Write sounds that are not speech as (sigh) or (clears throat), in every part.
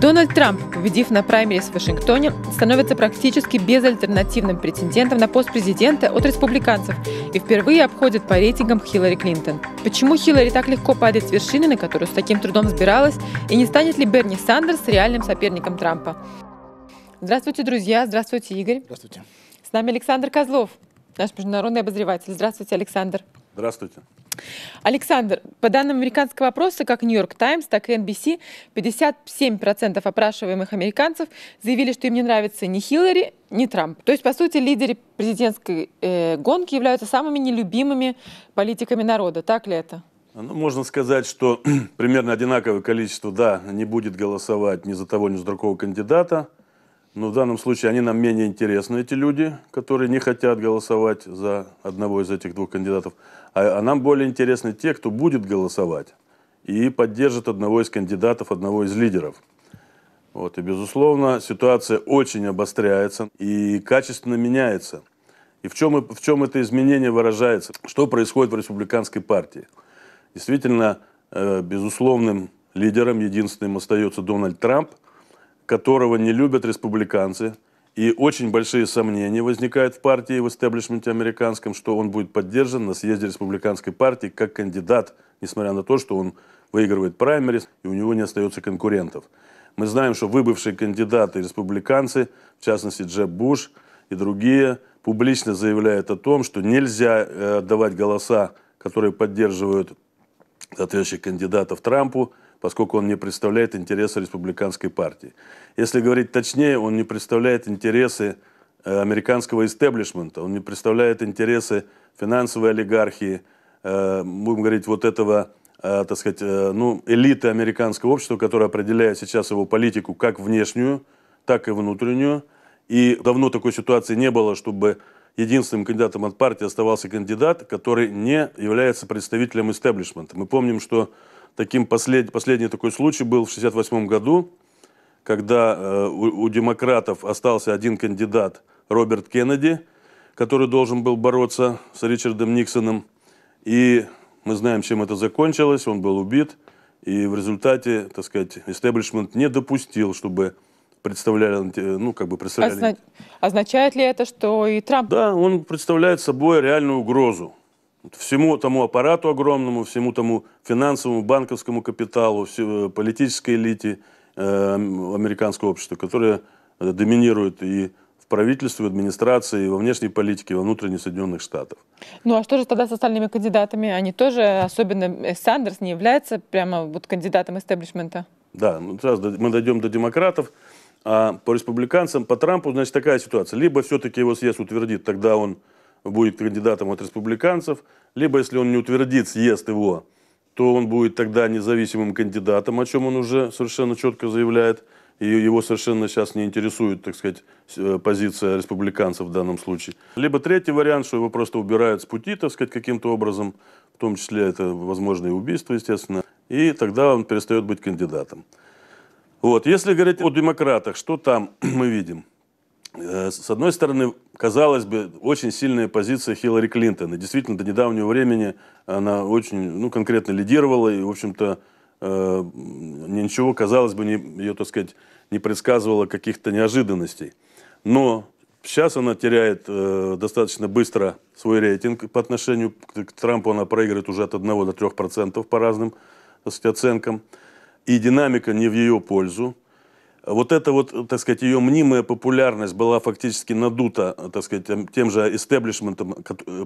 Дональд Трамп, победив на праймерис в Вашингтоне, становится практически безальтернативным претендентом на пост президента от республиканцев и впервые обходит по рейтингам Хиллари Клинтон. Почему Хиллари так легко падает с вершины, на которую с таким трудом сбиралась, и не станет ли Берни Сандерс реальным соперником Трампа? Здравствуйте, друзья! Здравствуйте, Игорь! Здравствуйте! С нами Александр Козлов, наш международный обозреватель. Здравствуйте, Александр! Здравствуйте. Александр, по данным американского опроса, как Нью-Йорк Таймс, так и NBC, 57% опрашиваемых американцев заявили, что им не нравится ни Хиллари, ни Трамп. То есть, по сути, лидеры президентской э, гонки являются самыми нелюбимыми политиками народа. Так ли это? Ну, можно сказать, что (clears throat) примерно одинаковое количество, да, не будет голосовать ни за того, ни за другого кандидата. Но в данном случае они нам менее интересны, эти люди, которые не хотят голосовать за одного из этих двух кандидатов. А, а нам более интересны те, кто будет голосовать и поддержит одного из кандидатов, одного из лидеров. Вот, и, безусловно, ситуация очень обостряется и качественно меняется. И в чем, в чем это изменение выражается? Что происходит в республиканской партии? Действительно, э, безусловным лидером единственным остается Дональд Трамп – которого не любят республиканцы, и очень большие сомнения возникают в партии и в истеблишменте американском, что он будет поддержан на съезде республиканской партии как кандидат, несмотря на то, что он выигрывает праймерис, и у него не остается конкурентов. Мы знаем, что выбывшие кандидаты республиканцы, в частности Джеб Буш и другие, публично заявляют о том, что нельзя э, отдавать голоса, которые поддерживают соответствующих кандидатов Трампу, поскольку он не представляет интересы республиканской партии. Если говорить точнее, он не представляет интересы э, американского истеблишмента, он не представляет интересы финансовой олигархии, э, будем говорить, вот этого, э, так сказать, ну, элиты американского общества, которая определяет сейчас его политику как внешнюю, так и внутреннюю. И давно такой ситуации не было, чтобы единственным кандидатом от партии оставался кандидат, который не является представителем истеблишмента. Мы помним, что таким послед, последний такой случай был в 1968 году, когда э, у, у демократов остался один кандидат, Роберт Кеннеди, который должен был бороться с Ричардом Никсоном. И мы знаем, чем это закончилось, он был убит. И в результате, так сказать, истеблишмент не допустил, чтобы представляли, ну, как бы представляли. Озна... Означает ли это, что и Трамп... Да, он представляет собой реальную угрозу всему тому аппарату огромному, всему тому финансовому, банковскому капиталу, э, политической элите э, американского общества, которая э, доминирует и в правительстве, в администрации, и во внешней политике, и во внутренней Соединенных Штатов. Ну а что же тогда с остальными кандидатами? Они тоже, особенно Сандерс, не является прямо вот кандидатом истеблишмента? Да, ну сейчас мы дойдем до демократов. А по республиканцам, по Трампу, значит, такая ситуация. Либо все-таки его съезд утвердит, тогда он будет кандидатом от республиканцев, либо если он не утвердит съезд его, то он будет тогда независимым кандидатом, о чем он уже совершенно четко заявляет, и его совершенно сейчас не интересует, так сказать, э, позиция республиканцев в данном случае. Либо третий вариант, что его просто убирают с пути, так сказать, каким-то образом, в том числе это возможные убийства, естественно, и тогда он перестает быть кандидатом. Вот. Если говорить о демократах, что там (clears throat) мы видим? Э, с одной стороны, казалось бы, очень сильная позиция Хиллари Клинтона. Действительно, до недавнего времени она очень ну, конкретно лидировала, и, в общем-то, э, ничего, казалось бы, не, ее, так сказать, не предсказывало каких-то неожиданностей. Но сейчас она теряет э, достаточно быстро свой рейтинг по отношению к, к Трампу. Она проигрывает уже от 1 до 3% по разным так сказать, оценкам. И динамика не в ее пользу вот эта вот, так сказать, ее мнимая популярность была фактически надута, так сказать, тем же истеблишментом,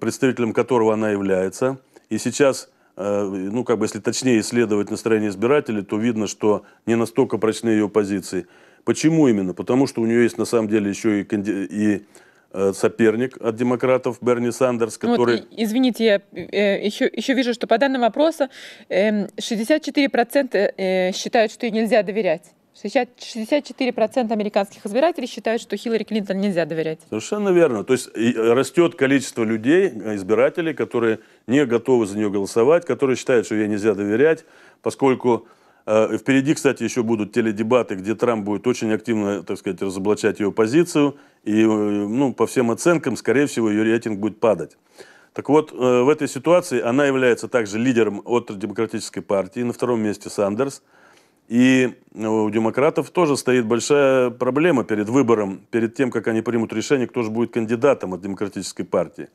представителем которого она является. И сейчас, э, ну, как бы, если точнее исследовать настроение избирателей, то видно, что не настолько прочны ее позиции. Почему именно? Потому что у нее есть, на самом деле, еще и, и э, соперник от демократов Берни Сандерс, который... Ну, вот, извините, я еще, э, еще вижу, что по данным опроса э, эм, 64% э, считают, что ей нельзя доверять. 64% американских избирателей считают, что Хиллари Клинтон нельзя доверять. Совершенно верно. То есть э, растет количество людей, э, избирателей, которые не готовы за нее голосовать, которые считают, что ей нельзя доверять, поскольку э, впереди, кстати, еще будут теледебаты, где Трамп будет очень активно, так сказать, разоблачать ее позицию, и, э, ну, по всем оценкам, скорее всего, ее рейтинг будет падать. Так вот, э, в этой ситуации она является также лидером от демократической партии, на втором месте Сандерс, и э, у демократов тоже стоит большая проблема перед выбором, перед тем, как они примут решение, кто же будет кандидатом от демократической партии.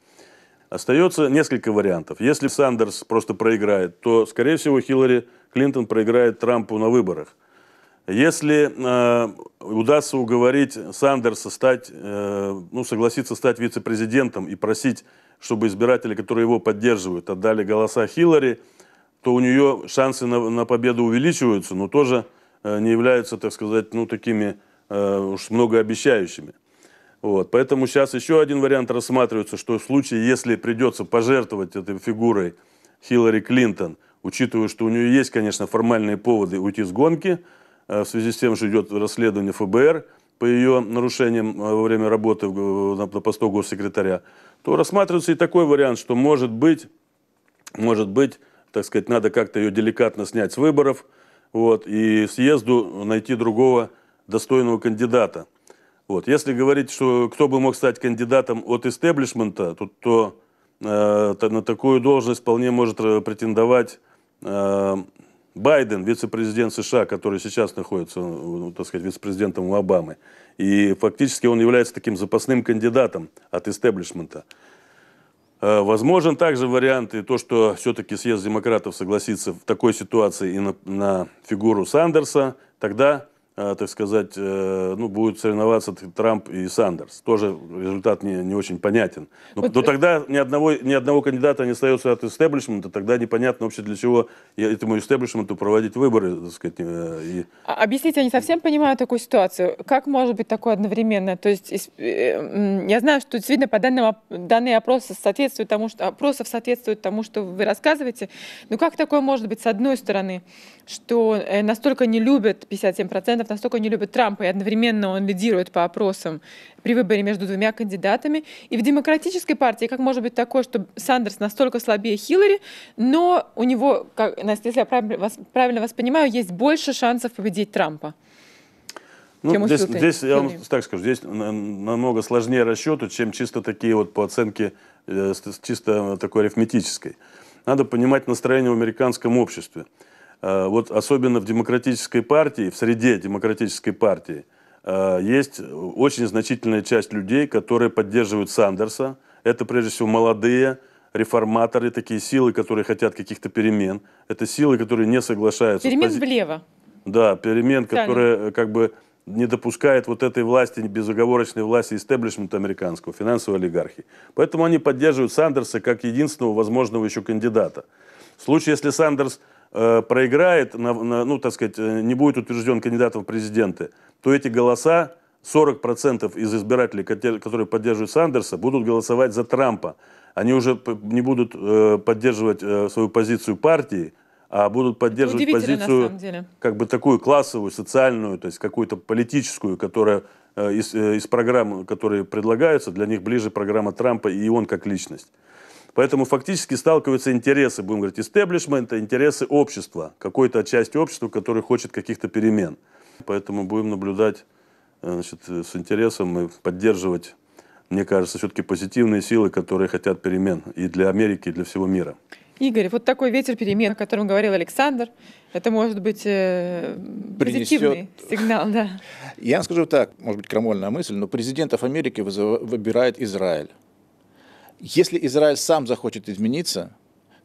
Остается несколько вариантов. Если Сандерс просто проиграет, то, скорее всего, Хиллари Клинтон проиграет Трампу на выборах. Если э, удастся уговорить Сандерса стать, э, ну, согласиться стать вице-президентом и просить, чтобы избиратели, которые его поддерживают, отдали голоса Хиллари – то у нее шансы на, на победу увеличиваются, но тоже э, не являются, так сказать, ну, такими э, уж многообещающими. Вот. Поэтому сейчас еще один вариант рассматривается, что в случае, если придется пожертвовать этой фигурой Хиллари Клинтон, учитывая, что у нее есть, конечно, формальные поводы уйти с гонки, э, в связи с тем, что идет расследование ФБР по ее нарушениям э, во время работы на, на посту госсекретаря, то рассматривается и такой вариант, что может быть, может быть, так сказать, надо как-то ее деликатно снять с выборов, вот, и съезду найти другого достойного кандидата. Вот. Если говорить, что кто бы мог стать кандидатом от истеблишмента, то, то э, на такую должность вполне может э, претендовать э, Байден, вице-президент США, который сейчас находится, ну, так сказать, вице-президентом Обамы. И фактически он является таким запасным кандидатом от истеблишмента. Э, возможен также вариант и то, что все-таки съезд демократов согласится в такой ситуации и на, на фигуру Сандерса. Тогда Э, так сказать, э, ну, будут соревноваться Трамп и Сандерс. Тоже результат не, не очень понятен. Но, вот, но э тогда ни одного, ни одного кандидата не остается от истеблишмента, тогда непонятно вообще для чего этому истеблишменту проводить выборы, так сказать. И... А, объясните, я не совсем понимаю такую ситуацию. Как может быть такое одновременно? То есть я знаю, что действительно по данным, данные опросы соответствуют тому, что, опросов соответствуют тому, что вы рассказываете, но как такое может быть с одной стороны, что настолько не любят 57% американцев настолько не любят Трампа, и одновременно он лидирует по опросам при выборе между двумя кандидатами. И в демократической партии, как может быть такое, что Сандерс настолько слабее Хиллари, но у него, как, если я правильно вас, правильно вас понимаю, есть больше шансов победить Трампа? Ну, здесь, здесь я вам так скажу, здесь намного сложнее расчеты, чем чисто такие вот по оценке, э, чисто такой арифметической. Надо понимать настроение в американском обществе. Э, вот особенно в демократической партии, в среде демократической партии, э, есть очень значительная часть людей, которые поддерживают Сандерса. Это прежде всего молодые реформаторы, такие силы, которые хотят каких-то перемен. Это силы, которые не соглашаются. Перемен пози... влево. Да, перемен, которые э, как бы не допускает вот этой власти, безоговорочной власти истеблишмента американского, финансовой олигархии. Поэтому они поддерживают Сандерса как единственного возможного еще кандидата. В случае, если Сандерс Э, проиграет, на, на, ну, так сказать, э, не будет утвержден кандидатом в президенты, то эти голоса, 40% из избирателей, которые поддерживают Сандерса, будут голосовать за Трампа. Они уже не будут э, поддерживать э, свою позицию партии, а будут поддерживать позицию, как бы такую классовую, социальную, то есть какую-то политическую, которая э, из, из программ, которые предлагаются, для них ближе программа Трампа и он как личность. Поэтому фактически сталкиваются интересы, будем говорить, истеблишмента, интересы общества, какой-то части общества, который хочет каких-то перемен. Поэтому будем наблюдать э, значит, э, с интересом и поддерживать, мне кажется, все-таки позитивные силы, которые хотят перемен и для Америки, и для всего мира. Игорь, вот такой ветер перемен, о котором говорил Александр, это может быть э, позитивный сигнал, да. Я вам скажу так, может быть, крамольная мысль, но президентов Америки вызыв... выбирает Израиль. Если Израиль сам захочет измениться,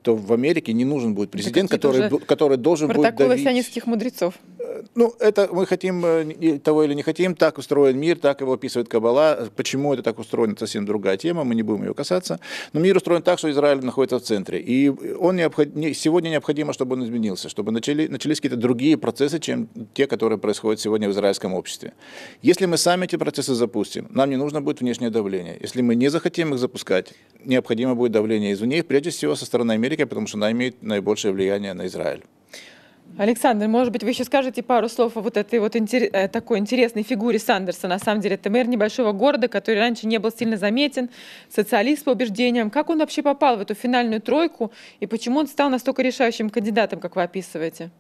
то в Америке не нужен будет президент, который, который должен будет давить... Протоколы сионистских мудрецов ну, это мы хотим э, того или не хотим, так устроен мир, так его описывает Кабала. Почему это так устроено, это совсем другая тема, мы не будем ее касаться. Но мир устроен так, что Израиль находится в центре. И он необход... сегодня необходимо, чтобы он изменился, чтобы начали, начались какие-то другие процессы, чем те, которые происходят сегодня в израильском обществе. Если мы сами эти процессы запустим, нам не нужно будет внешнее давление. Если мы не захотим их запускать, необходимо будет давление извне, прежде всего со стороны Америки, потому что она имеет наибольшее влияние на Израиль. Александр, может быть, вы еще скажете пару слов о вот этой вот интер... Э, такой интересной фигуре Сандерса. На самом деле, это мэр небольшого города, который раньше не был сильно заметен, социалист по убеждениям. Как он вообще попал в эту финальную тройку и почему он стал настолько решающим кандидатом, как вы описываете?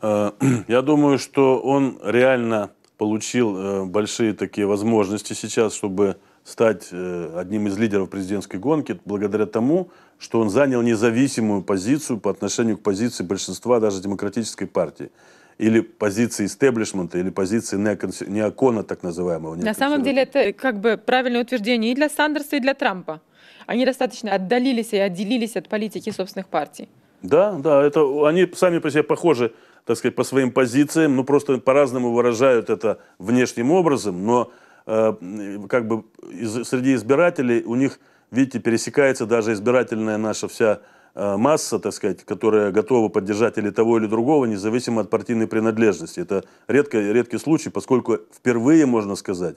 Э, (clears throat) я думаю, что он реально получил э, большие такие возможности сейчас, чтобы стать э, одним из лидеров президентской гонки благодаря тому, что он занял независимую позицию по отношению к позиции большинства даже демократической партии или позиции истеблишмента, или позиции неокона, так называемого. На самом деле это как бы правильное утверждение и для Сандерса, и для Трампа. Они достаточно отдалились и отделились от политики собственных партий. Да, да, это они сами по себе похожи, так сказать, по своим позициям, но ну, просто по-разному выражают это внешним образом, но Э, как бы среди избирателей у них, видите, пересекается даже избирательная наша вся э, масса, так сказать, которая готова поддержать или того, или другого, независимо от партийной принадлежности. Это редко, редкий случай, поскольку впервые, можно сказать,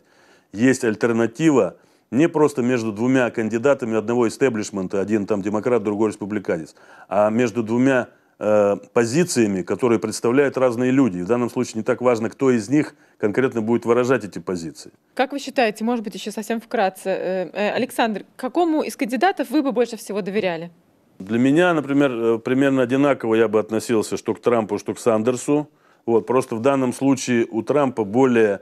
есть альтернатива не просто между двумя кандидатами одного истеблишмента, один там демократ, другой республиканец, а между двумя Э, позициями, которые представляют разные люди. в данном случае не так важно, кто из них конкретно будет выражать эти позиции. Как вы считаете, может быть, еще совсем вкратце, э, э, Александр, какому из кандидатов вы бы больше всего доверяли? Для меня, например, э, примерно одинаково я бы относился что к Трампу, что к Сандерсу. Вот, просто в данном случае у Трампа более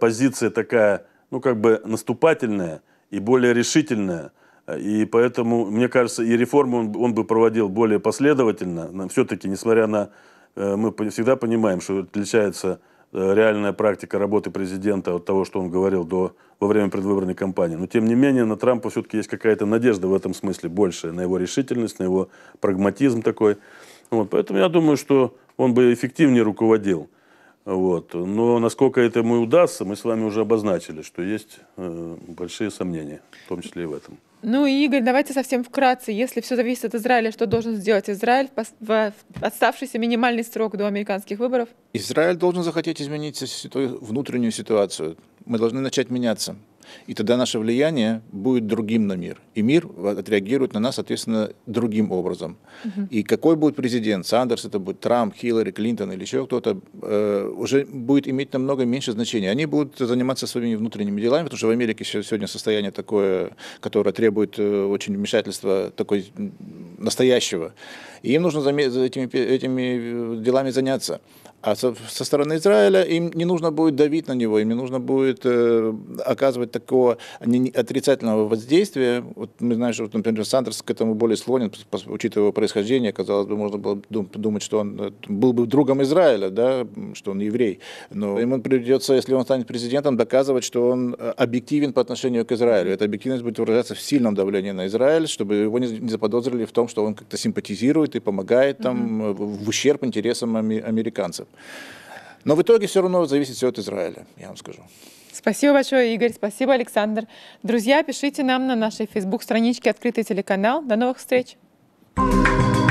позиция такая, ну, как бы наступательная и более решительная – и поэтому, мне кажется, и реформы он, он бы проводил более последовательно. Все-таки, несмотря на... Э, мы всегда понимаем, что отличается э, реальная практика работы президента от того, что он говорил до, во время предвыборной кампании. Но, тем не менее, на Трампа все-таки есть какая-то надежда в этом смысле больше на его решительность, на его прагматизм такой. Вот, поэтому я думаю, что он бы эффективнее руководил. Вот. Но насколько это ему удастся, мы с вами уже обозначили, что есть э, большие сомнения, в том числе и в этом. Ну и, Игорь, давайте совсем вкратце. Если все зависит от Израиля, что должен сделать Израиль в отставшийся минимальный срок до американских выборов? Израиль должен захотеть изменить внутреннюю ситуацию. Мы должны начать меняться. И тогда наше влияние будет другим на мир. И мир отреагирует на нас, соответственно, другим образом. Угу. И какой будет президент, Сандерс, это будет Трамп, Хиллари, Клинтон или еще кто-то, э, уже будет иметь намного меньше значения. Они будут заниматься своими внутренними делами, потому что в Америке сегодня состояние такое, которое требует э, очень вмешательства такой настоящего. И им нужно за этими, этими э, делами заняться. А со, со стороны Израиля им не нужно будет давить на него, им не нужно будет э, оказывать так такого отрицательного воздействия. Вот мы знаем, что, например, Сандерс к этому более склонен, учитывая его происхождение, казалось бы, можно было думать, что он э, был бы другом Израиля, да, что он еврей. Но ему придется, если он станет президентом, доказывать, что он э, объективен по отношению к Израилю. Эта объективность будет выражаться в сильном давлении на Израиль, чтобы его не заподозрили в том, что он как-то симпатизирует и помогает там mm-hmm. в ущерб интересам американцев. Но в итоге все равно зависит все от Израиля, я вам скажу. Спасибо большое, Игорь. Спасибо, Александр. Друзья, пишите нам на нашей фейсбук-страничке «Открытый телеканал». До новых встреч! thank you